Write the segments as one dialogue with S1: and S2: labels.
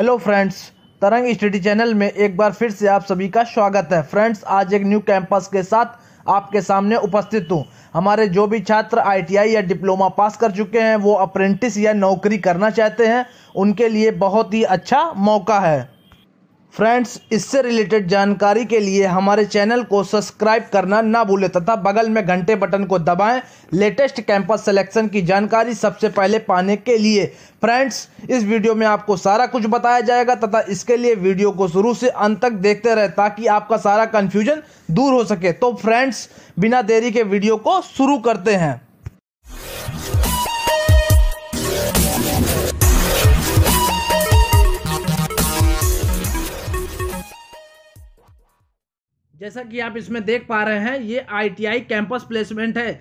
S1: hello friends Tarang study channel में एक बार फिर से आप सभी का स्वागत है फ्रेंड्स आज एक न्यू कैंपस के साथ आपके सामने उपस्थित हूँ हमारे जो भी छात्र आईटीआई या डिप्लोमा पास कर चुके हैं वो अप्रेंटिस या नौकरी करना चाहते हैं उनके लिए बहुत ही अच्छा मौका है फ्रेंड्स इससे रिलेटेड जानकारी के लिए हमारे चैनल को सब्सक्राइब करना ना भूलें तथा बगल में घंटे बटन को दबाएं लेटेस्ट कैंपस सिलेक्शन की जानकारी सबसे पहले पाने के लिए फ्रेंड्स इस वीडियो में आपको सारा कुछ बताया जाएगा तथा इसके लिए वीडियो को शुरू से अंत तक देखते रहे ताकि आपका सारा कन्फ्यूजन दूर हो सके तो फ्रेंड्स बिना देरी के वीडियो को शुरू करते हैं जैसा कि आप इसमें देख पा रहे हैं ये आईटीआई कैंपस प्लेसमेंट है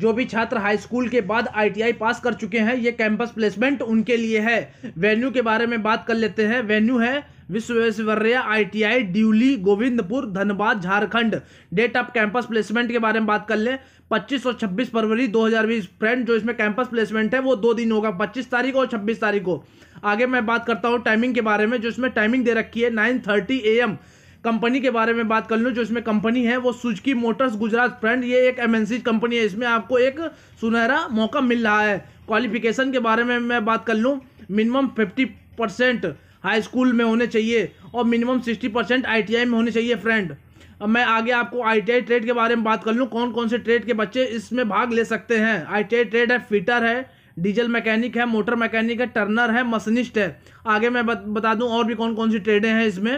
S1: जो भी छात्र हाई स्कूल के बाद आईटीआई पास कर चुके हैं ये कैंपस प्लेसमेंट उनके लिए है वेन्यू के बारे में बात कर लेते हैं वेन्यू है T ITI Duli Govindpur Dhanbad Jharkhand date of campus placement के बारे में बात कर लें 25 और 26 फरवरी 2020 फ्रेंड जो इसमें कैंपस प्लेसमेंट है वो दो दिन होगा 25 तारीख और 26 तारीख को आगे मैं बात करता हूँ टाइमिंग के बारे में जो इसमें टाइमिंग दे रखी है nine thirty A M company के बारे में बात कर लूँ जो इसमें कंपनी है वो सुजकी मोटर्स गुजरात फ्रेंड ये एक एम कंपनी है इसमें आपको एक सुनहरा मौका मिल रहा है क्वालिफिकेशन के बारे में मैं बात कर लूँ minimum fifty percent high school में होने चाहिए और मिनिमम सिक्सटी परसेंट आई में होने चाहिए फ्रेंड अब मैं आगे आपको आई ट्रेड के बारे में बात कर लूँ कौन कौन से ट्रेड के बच्चे इसमें भाग ले सकते हैं आई ट्रेड है फिटर है डीजल मैकेनिक है मोटर मैकेनिक है टर्नर है मशीनिस्ट है आगे मैं बता दूं और भी कौन कौन सी ट्रेडें हैं इसमें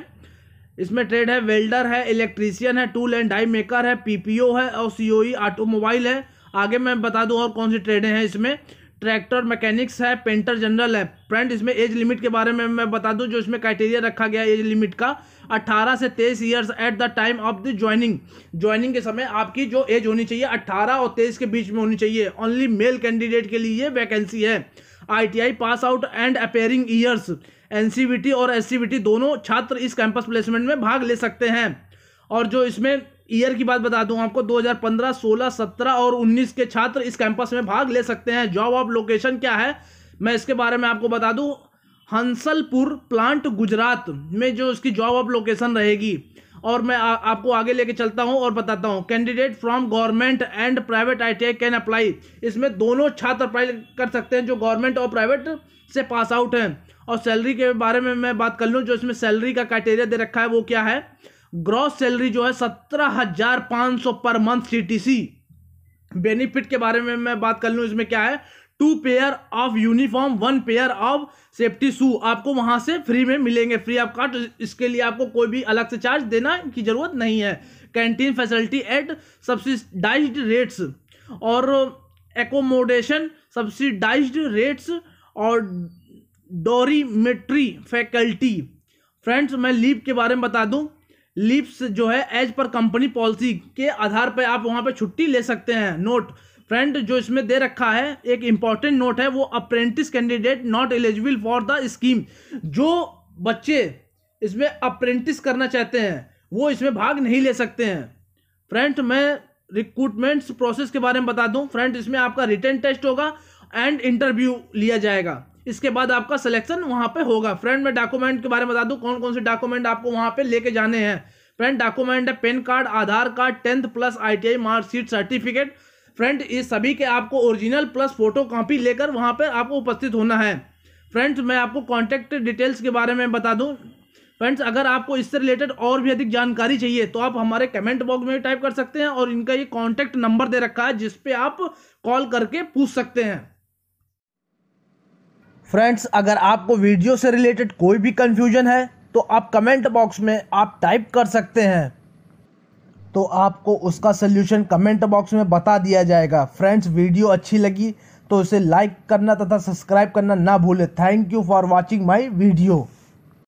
S1: इसमें ट्रेड है वेल्डर है इलेक्ट्रीशियन है टूल एंड डाई मेकर है पीपीओ है और सीओई ऑटोमोबाइल है आगे मैं बता दूं और कौन सी ट्रेडें हैं इसमें ट्रैक्टर मैकेनिक्स है पेंटर जनरल है फ्रेंड इसमें एज लिमिट के बारे में मैं बता दूं जो इसमें क्राइटेरिया रखा गया है एज लिमिट का 18 से 23 years at the time of the joining joining के समय आपकी जो एज होनी चाहिए 18 और 23 के बीच में होनी चाहिए ओनली मेल कैंडिडेट के लिए वैकेंसी है I pass out and appearing years NCVT और एससीबीटी दोनों छात्र इस कैंपस प्लेसमेंट में भाग ले सकते हैं और जो इसमें ईयर की बात बता दूं आपको 2015, 16, 17 और 19 के छात्र इस कैंपस में भाग ले सकते हैं जॉब ऑफ लोकेशन क्या है मैं इसके बारे में आपको बता दूं हंसलपुर प्लांट गुजरात में जो इसकी जॉब ऑफ लोकेशन रहेगी और मैं आ, आपको आगे लेके चलता हूं और बताता हूं candidate from government and private I can apply इसमें दोनों छात्र अप्लाई कर सकते हैं जो गवर्नमेंट और प्राइवेट से पास आउट हैं और सैलरी के बारे में मैं बात कर लूँ जो इसमें सैलरी का क्राइटेरिया दे रखा है वो क्या है ग्रॉस सैलरी जो है सत्रह हजार सौ पर मंथ सी बेनिफिट के बारे में मैं बात कर लूँ इसमें क्या है two pair of uniform one pair of safety shoe आपको वहां से फ्री में मिलेंगे फ्री ऑफ कार्ड इसके लिए आपको कोई भी अलग से चार्ज देना की जरूरत नहीं है canteen facility at subsidize rates और एकोमोडेशन सब्सिडाइज रेट्स और डोरीमेट्री फैकल्टी फ्रेंड्स मैं लीव के बारे में बता दूं लीव्स जो है एज पर कंपनी पॉलिसी के आधार पर आप वहां पर छुट्टी ले सकते हैं नोट फ्रेंड जो इसमें दे रखा है एक इंपॉर्टेंट नोट है वो apprentice candidate not eligible for the scheme जो बच्चे इसमें अप्रेंटिस करना चाहते हैं वो इसमें भाग नहीं ले सकते हैं फ्रेंड मैं रिक्रूटमेंट प्रोसेस के बारे में बता दूं फ्रेंड इसमें आपका रिटर्न टेस्ट होगा एंड इंटरव्यू लिया जाएगा इसके बाद आपका सिलेक्शन वहाँ पे होगा फ्रेंड मैं डॉक्यूमेंट के बारे में बता दूं कौन कौन से डॉक्यूमेंट आपको वहाँ पे लेके जाने हैं फ्रेंड डॉक्यूमेंट है pan card Aadhaar card tenth plus I T marksheet certificate friend ये सभी के आपको ओरिजिनल प्लस फोटो कॉपी लेकर वहाँ पर आपको उपस्थित होना है फ्रेंड्स मैं आपको कॉन्टैक्ट डिटेल्स के बारे में बता दूँ फ्रेंड्स अगर आपको इससे रिलेटेड और भी अधिक जानकारी चाहिए तो आप हमारे कमेंट बॉक्स में टाइप कर सकते हैं और इनका ये कॉन्टैक्ट नंबर दे रखा है जिसपे आप कॉल करके पूछ सकते हैं फ्रेंड्स अगर आपको वीडियो से रिलेटेड कोई भी कन्फ्यूजन है तो आप कमेंट बॉक्स में आप टाइप कर सकते हैं तो आपको उसका सल्यूशन कमेंट बॉक्स में बता दिया जाएगा फ्रेंड्स वीडियो अच्छी लगी तो उसे लाइक करना तथा सब्सक्राइब करना ना भूलें thank you for watching my video